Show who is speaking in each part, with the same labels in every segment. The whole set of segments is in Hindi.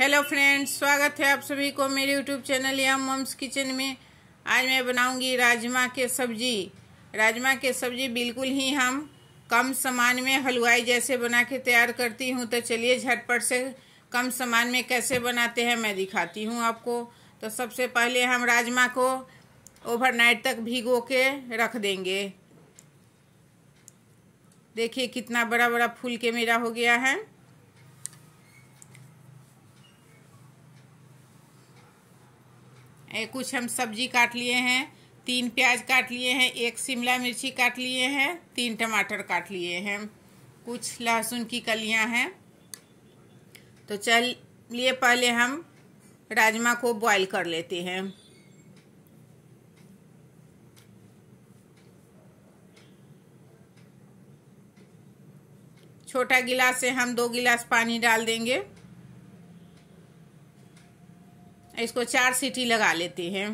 Speaker 1: हेलो फ्रेंड्स स्वागत है आप सभी को मेरे यूट्यूब चैनल या मम्स किचन में आज मैं बनाऊंगी राजमा के सब्जी राजमा के सब्जी बिल्कुल ही हम कम सामान में हलवाई जैसे बना के तैयार करती हूँ तो चलिए झटपट से कम सामान में कैसे बनाते हैं मैं दिखाती हूँ आपको तो सबसे पहले हम राजमा को ओवरनाइट तक भिगो के रख देंगे देखिए कितना बड़ा बड़ा फूल के मेरा हो गया है कुछ हम सब्जी काट लिए हैं तीन प्याज काट लिए हैं एक शिमला मिर्ची काट लिए हैं तीन टमाटर काट लिए हैं कुछ लहसुन की कलियां हैं तो चलिए पहले हम राजमा को बॉईल कर लेते हैं छोटा गिलास से हम दो गिलास पानी डाल देंगे इसको चार सीटी लगा लेते हैं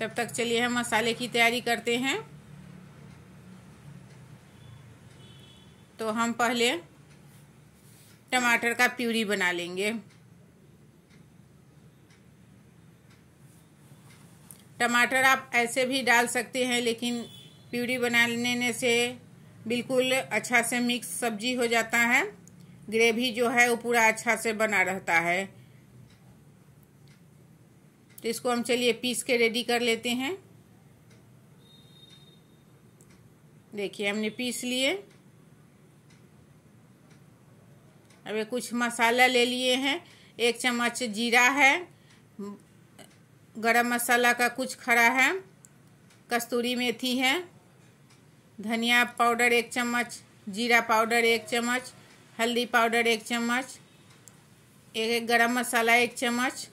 Speaker 1: तब तक चलिए हम मसाले की तैयारी करते हैं तो हम पहले टमाटर का प्यूरी बना लेंगे टमाटर आप ऐसे भी डाल सकते हैं लेकिन प्यूरी बनाने से बिल्कुल अच्छा से मिक्स सब्जी हो जाता है ग्रेवी जो है वो पूरा अच्छा से बना रहता है तो इसको हम चलिए पीस के रेडी कर लेते हैं देखिए हमने पीस लिए अब ये कुछ मसाला ले लिए हैं एक चम्मच जीरा है गरम मसाला का कुछ खड़ा है कस्तूरी मेथी है धनिया पाउडर एक चम्मच जीरा पाउडर एक चम्मच हल्दी पाउडर एक चम्मच एक एक गरम मसाला एक चम्मच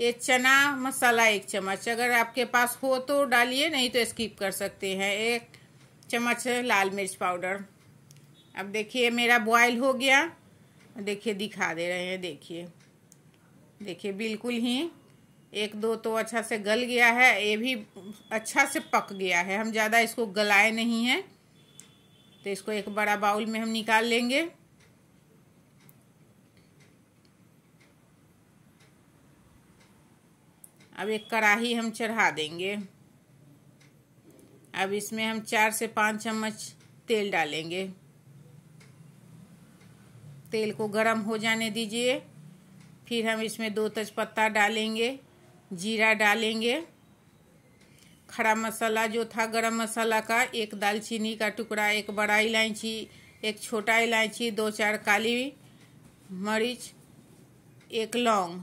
Speaker 1: ये चना मसाला एक चम्मच अगर आपके पास हो तो डालिए नहीं तो स्किप कर सकते हैं एक चम्मच लाल मिर्च पाउडर अब देखिए मेरा बॉयल हो गया देखिए दिखा दे रहे हैं देखिए देखिए बिल्कुल ही एक दो तो अच्छा से गल गया है ये भी अच्छा से पक गया है हम ज़्यादा इसको गलाए नहीं हैं तो इसको एक बड़ा बाउल में हम निकाल लेंगे अब एक कढ़ाही हम चढ़ा देंगे अब इसमें हम चार से पाँच चम्मच तेल डालेंगे तेल को गरम हो जाने दीजिए फिर हम इसमें दो तेजपत्ता डालेंगे जीरा डालेंगे खड़ा मसाला जो था गरम मसाला का एक दालचीनी का टुकड़ा एक बड़ा इलायची एक छोटा इलायची दो चार काली मरीच एक लौंग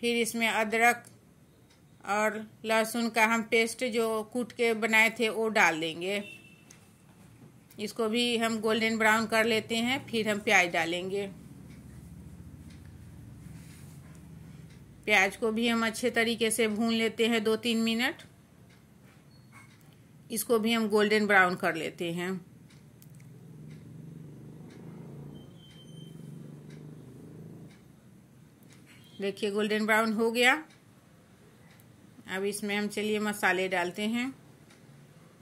Speaker 1: फिर इसमें अदरक और लहसुन का हम पेस्ट जो कूट के बनाए थे वो डाल देंगे इसको भी हम गोल्डन ब्राउन कर लेते हैं फिर हम प्याज डालेंगे प्याज को भी हम अच्छे तरीके से भून लेते हैं दो तीन मिनट इसको भी हम गोल्डन ब्राउन कर लेते हैं देखिए गोल्डन ब्राउन हो गया अब इसमें हम चलिए मसाले डालते हैं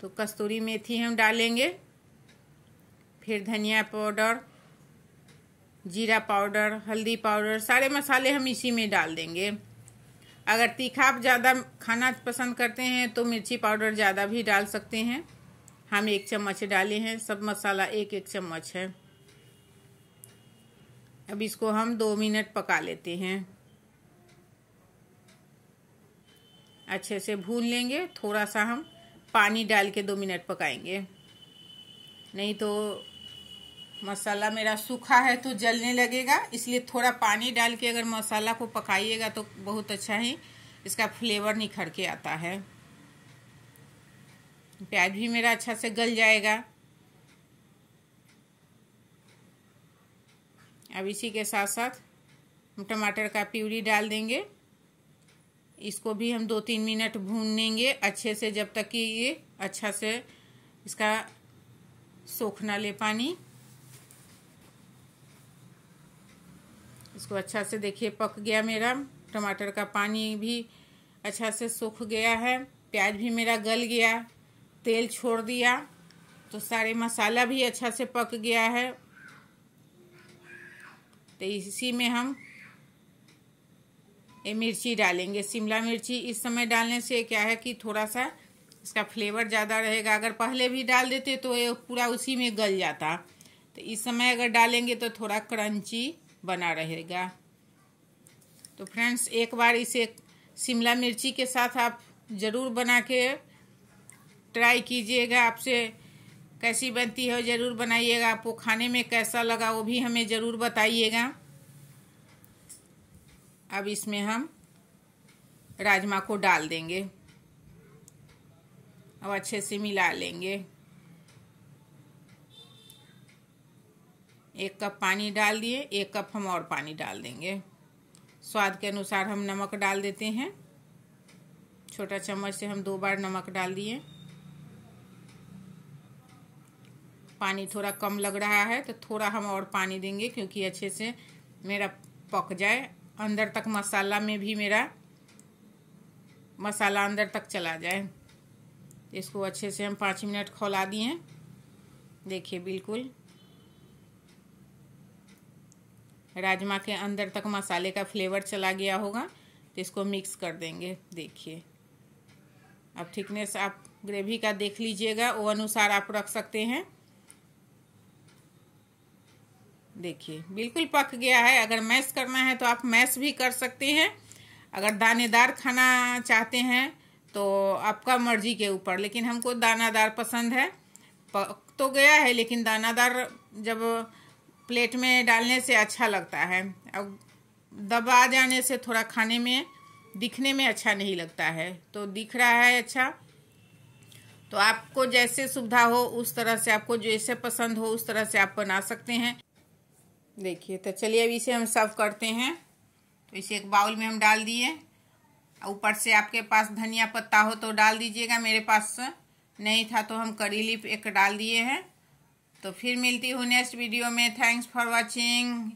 Speaker 1: तो कस्तूरी मेथी हम डालेंगे फिर धनिया पाउडर जीरा पाउडर हल्दी पाउडर सारे मसाले हम इसी में डाल देंगे अगर तीखा आप ज़्यादा खाना पसंद करते हैं तो मिर्ची पाउडर ज़्यादा भी डाल सकते हैं हम एक चम्मच डाले हैं सब मसाला एक एक चम्मच है अब इसको हम दो मिनट पका लेते हैं अच्छे से भून लेंगे थोड़ा सा हम पानी डाल के दो मिनट पकाएंगे नहीं तो मसाला मेरा सूखा है तो जलने लगेगा इसलिए थोड़ा पानी डाल के अगर मसाला को पकाइएगा तो बहुत अच्छा ही इसका फ्लेवर निखर के आता है प्याज भी मेरा अच्छा से गल जाएगा अब इसी के साथ साथ हम टमाटर का प्यूरी डाल देंगे इसको भी हम दो तीन मिनट भूनेंगे अच्छे से जब तक कि ये अच्छा से इसका सोख ना ले पानी इसको अच्छा से देखिए पक गया मेरा टमाटर का पानी भी अच्छा से सूख गया है प्याज भी मेरा गल गया तेल छोड़ दिया तो सारे मसाला भी अच्छा से पक गया है तो इसी में हम ये मिर्ची डालेंगे शिमला मिर्ची इस समय डालने से क्या है कि थोड़ा सा इसका फ्लेवर ज़्यादा रहेगा अगर पहले भी डाल देते तो ये पूरा उसी में गल जाता तो इस समय अगर डालेंगे तो थोड़ा क्रंची बना रहेगा तो फ्रेंड्स एक बार इसे शिमला मिर्ची के साथ आप ज़रूर बना के ट्राई कीजिएगा आपसे कैसी बनती है ज़रूर बनाइएगा आपको खाने में कैसा लगा वो भी हमें ज़रूर बताइएगा अब इसमें हम राजमा को डाल देंगे अब अच्छे से मिला लेंगे एक कप पानी डाल दिए एक कप हम और पानी डाल देंगे स्वाद के अनुसार हम नमक डाल देते हैं छोटा चम्मच से हम दो बार नमक डाल दिए पानी थोड़ा कम लग रहा है तो थोड़ा हम और पानी देंगे क्योंकि अच्छे से मेरा पक जाए अंदर तक मसाला में भी मेरा मसाला अंदर तक चला जाए इसको अच्छे से हम पाँच मिनट खोला दिए देखिए बिल्कुल राजमा के अंदर तक मसाले का फ्लेवर चला गया होगा तो इसको मिक्स कर देंगे देखिए अब थिकनेस आप ग्रेवी का देख लीजिएगा वो अनुसार आप रख सकते हैं देखिए बिल्कुल पक गया है अगर मैश करना है तो आप मैश भी कर सकते हैं अगर दानेदार खाना चाहते हैं तो आपका मर्जी के ऊपर लेकिन हमको दानादार पसंद है पक तो गया है लेकिन दानादार जब प्लेट में डालने से अच्छा लगता है अब दबा जाने से थोड़ा खाने में दिखने में अच्छा नहीं लगता है तो दिख रहा है अच्छा तो आपको जैसे सुविधा हो उस तरह से आपको जैसे पसंद हो उस तरह से आप बना सकते हैं देखिए तो चलिए अभी इसे हम सर्व करते हैं तो इसे एक बाउल में हम डाल दिए ऊपर से आपके पास धनिया पत्ता हो तो डाल दीजिएगा मेरे पास नहीं था तो हम करी लीफ एक डाल दिए हैं तो फिर मिलती हूँ नेक्स्ट वीडियो में थैंक्स फॉर वॉचिंग